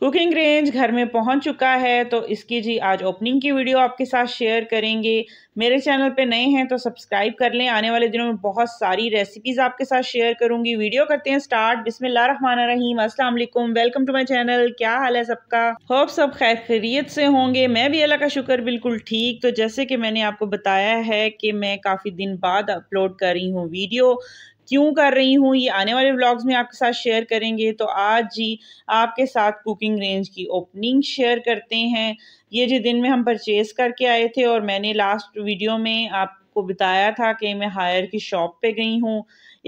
cooking range घर में पहुंच चुका है तो इसकी जी आज ओपनिंग की वीडियो आपके साथ शेयर करेंगे मेरे चैनल पे नए हैं तो सब्सक्राइब कर लें आने वाले दिनों में बहुत सारी रेसिपीज़ आपके साथ शेयर करूंगी वीडियो करते हैं स्टार्ट बिस्मिल्लाह रहमान रहीम अस्सलाम वेलकम टू माय चैनल क्या हाल है सबका होप सब खैर खैरियत से होंगे मैं भी अल्लाह का शुक्र बिल्कुल ठीक तो जैसे कि मैंने आपको बताया है कि मैं काफ़ी दिन बाद अपलोड कर रही हूँ वीडियो क्यों कर रही हूँ ये आने वाले ब्लॉग्स में आपके साथ शेयर करेंगे तो आज जी आपके साथ कुकिंग रेंज की ओपनिंग शेयर करते हैं ये जो दिन में हम परचेज़ करके आए थे और मैंने लास्ट वीडियो में आपको बताया था कि मैं हायर की शॉप पे गई हूँ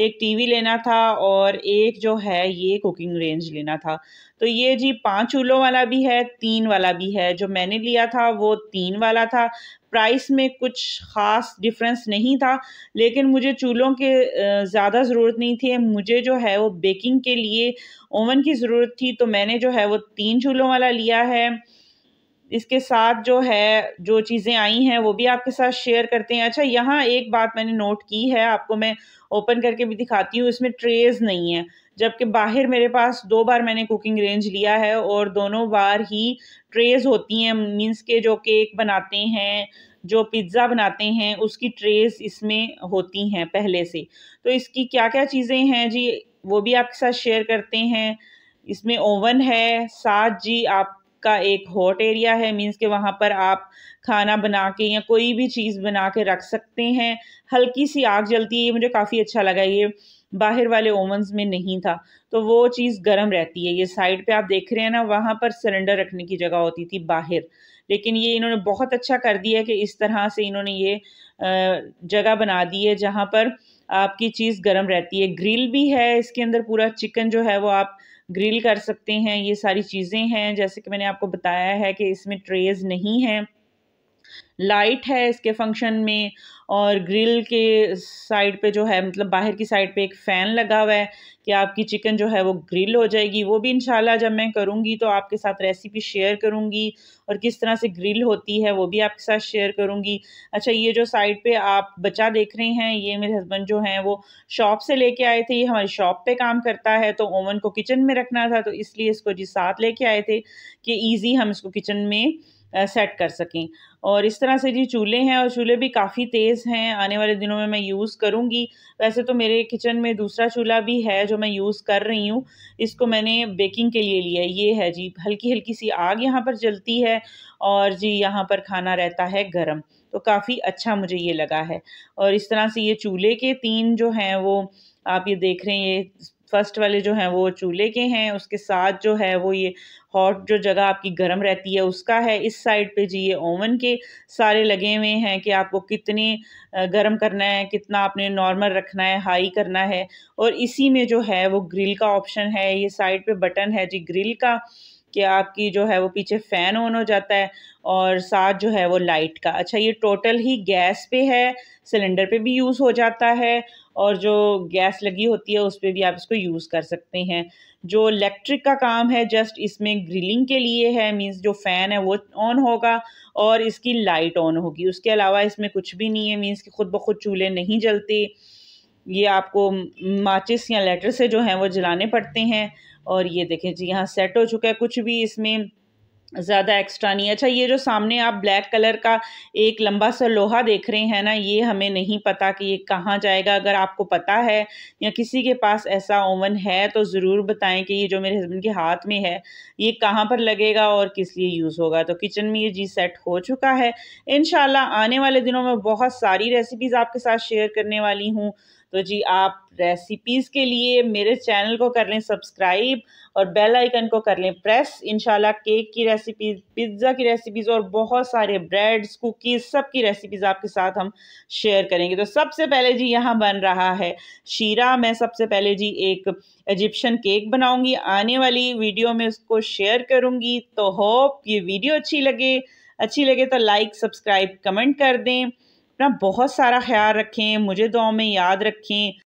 एक टीवी लेना था और एक जो है ये कुकिंग रेंज लेना था तो ये जी पाँच चूल्हों वाला भी है तीन वाला भी है जो मैंने लिया था वो तीन वाला था प्राइस में कुछ ख़ास डिफरेंस नहीं था लेकिन मुझे चूल्हों के ज़्यादा ज़रूरत नहीं थी मुझे जो है वो बेकिंग के लिए ओवन की ज़रूरत थी तो मैंने जो है वो तीन चूल्हों वाला लिया है इसके साथ जो है जो चीज़ें आई हैं वो भी आपके साथ शेयर करते हैं अच्छा यहाँ एक बात मैंने नोट की है आपको मैं ओपन करके भी दिखाती हूँ इसमें ट्रेज नहीं है जबकि बाहर मेरे पास दो बार मैंने कुकिंग रेंज लिया है और दोनों बार ही ट्रेज होती हैं मीन्स के जो केक बनाते हैं जो पिज़्ज़ा बनाते हैं उसकी ट्रेज इसमें होती हैं पहले से तो इसकी क्या क्या चीज़ें हैं जी वो भी आपके साथ शेयर करते हैं इसमें ओवन है साथ जी आप का एक हॉट एरिया है मींस के वहाँ पर आप खाना बना के या कोई भी चीज़ बना के रख सकते हैं हल्की सी आग जलती है ये मुझे काफ़ी अच्छा लगा ये बाहर वाले ओवंस में नहीं था तो वो चीज़ गर्म रहती है ये साइड पे आप देख रहे हैं ना वहाँ पर सिलेंडर रखने की जगह होती थी बाहर लेकिन ये इन्होंने बहुत अच्छा कर दिया कि इस तरह से इन्होंने ये जगह बना दी है जहाँ पर आपकी चीज़ गर्म रहती है ग्रिल भी है इसके अंदर पूरा चिकन जो है वो आप ग्रिल कर सकते हैं ये सारी चीज़ें हैं जैसे कि मैंने आपको बताया है कि इसमें ट्रेज नहीं हैं लाइट है इसके फंक्शन में और ग्रिल के साइड पे जो है मतलब बाहर की साइड पे एक फ़ैन लगा हुआ है कि आपकी चिकन जो है वो ग्रिल हो जाएगी वो भी इनशाला जब मैं करूँगी तो आपके साथ रेसिपी शेयर करूँगी और किस तरह से ग्रिल होती है वो भी आपके साथ शेयर करूँगी अच्छा ये जो साइड पे आप बच्चा देख रहे हैं ये मेरे हस्बैंड जो हैं वो शॉप से लेके आए थे ये हमारी शॉप पे काम करता है तो ओवन को किचन में रखना था तो इसलिए इसको जी साथ लेके आए थे कि ईज़ी हम इसको किचन में सेट कर सकें और इस तरह से जी चूल्हे हैं और चूल्हे भी काफ़ी तेज़ हैं आने वाले दिनों में मैं यूज़ करूँगी वैसे तो मेरे किचन में दूसरा चूल्हा भी है जो मैं यूज़ कर रही हूँ इसको मैंने बेकिंग के लिए लिया ये है जी हल्की हल्की सी आग यहाँ पर जलती है और जी यहाँ पर खाना रहता है गर्म तो काफ़ी अच्छा मुझे ये लगा है और इस तरह से ये चूल्हे के तीन जो हैं वो आप ये देख रहे हैं ये फर्स्ट वाले जो हैं वो चूल्हे के हैं उसके साथ जो है वो ये हॉट जो जगह आपकी गर्म रहती है उसका है इस साइड पे जी ये ओवन के सारे लगे हुए हैं कि आपको कितने गर्म करना है कितना आपने नॉर्मल रखना है हाई करना है और इसी में जो है वो ग्रिल का ऑप्शन है ये साइड पे बटन है जी ग्रिल का कि आपकी जो है वो पीछे फ़ैन ऑन हो जाता है और साथ जो है वो लाइट का अच्छा ये टोटल ही गैस पे है सिलेंडर पे भी यूज़ हो जाता है और जो गैस लगी होती है उस पर भी आप इसको यूज़ कर सकते हैं जो इलेक्ट्रिक का काम है जस्ट इसमें ग्रिलिंग के लिए है मींस जो फ़ैन है वो ऑन होगा और इसकी लाइट ऑन होगी उसके अलावा इसमें कुछ भी नहीं है मींस कि खुद ब खुद चूल्हे नहीं जलते ये आपको माचिस या लेटर से जो हैं वो जलाने पड़ते हैं और ये देखें जी यहाँ सेट हो चुका है कुछ भी इसमें ज़्यादा एक्स्ट्रा नहीं अच्छा ये जो सामने आप ब्लैक कलर का एक लंबा सा लोहा देख रहे हैं ना ये हमें नहीं पता कि ये कहाँ जाएगा अगर आपको पता है या किसी के पास ऐसा ओवन है तो ज़रूर बताएं कि ये जो मेरे हस्बैंड के हाथ में है ये कहाँ पर लगेगा और किस लिए यूज़ होगा तो किचन में ये जी सेट हो चुका है इन आने वाले दिनों में बहुत सारी रेसिपीज़ आपके साथ शेयर करने वाली हूँ तो जी आप रेसिपीज़ के लिए मेरे चैनल को कर लें सब्सक्राइब और बेल आइकन को कर लें प्रेस इनशाला केक की रेसिपीज़ पिज़्ज़ा की रेसिपीज़ और बहुत सारे ब्रेड्स कुकीज़ सब की रेसिपीज़ आपके साथ हम शेयर करेंगे तो सबसे पहले जी यहाँ बन रहा है शीरा मैं सबसे पहले जी एक इजिप्शन केक बनाऊँगी आने वाली वीडियो में उसको शेयर करूँगी तो होप ये वीडियो अच्छी लगे अच्छी लगे तो लाइक सब्सक्राइब कमेंट कर दें अपना बहुत सारा ख्याल रखें मुझे दुआ में याद रखें